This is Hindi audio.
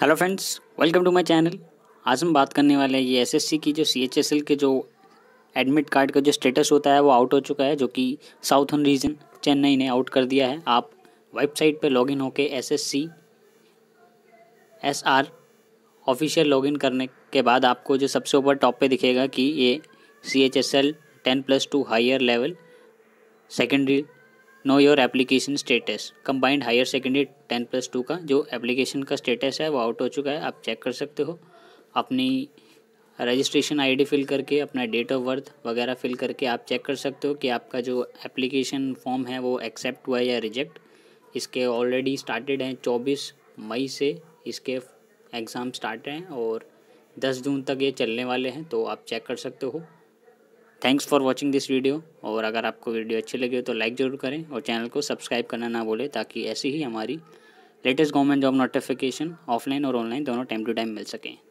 hello friends welcome to my channel आज हम बात करने वाले हैं ये एसएससी की जो सीएचएसएल के जो एडमिट कार्ड का जो स्टेटस होता है वो आउट हो चुका है जो कि साउथर्न रीजन चेन्नई ने आउट कर दिया है आप वेबसाइट पे लॉगिन होके S S C S R official login करने के बाद आपको जो सबसे ऊपर टॉप पे दिखेगा कि ये C H S L ten plus two higher level secondary know your application status combined higher secondary ten plus two का जो एप्लीकेशन का स्टेटस है वो आउट हो चुका है आप चेक कर सकते हो अपनी रजिस्ट्रेशन आईडी फिल करके अपना डेट ऑफ बर्थ वगैरह फिल करके आप चेक कर सकते हो कि आपका जो एप्लीकेशन फॉर्म है वो एक्सेप्ट हुआ है या रिजेक्ट इसके ऑलरेडी स्टार्टेड हैं चौबीस मई से इसके एग्ज़ाम स्टार्ट हैं और दस जून तक ये चलने वाले हैं तो आप चेक कर सकते हो thanks for watching this video और अगर आपको वीडियो अच्छी लगी हो तो लाइक ज़रूर करें और चैनल को सब्सक्राइब करना ना भूलें ताकि ऐसी ही हमारी latest government job notification offline और ऑनलाइन दोनों टाइम टू टाइम मिल सकें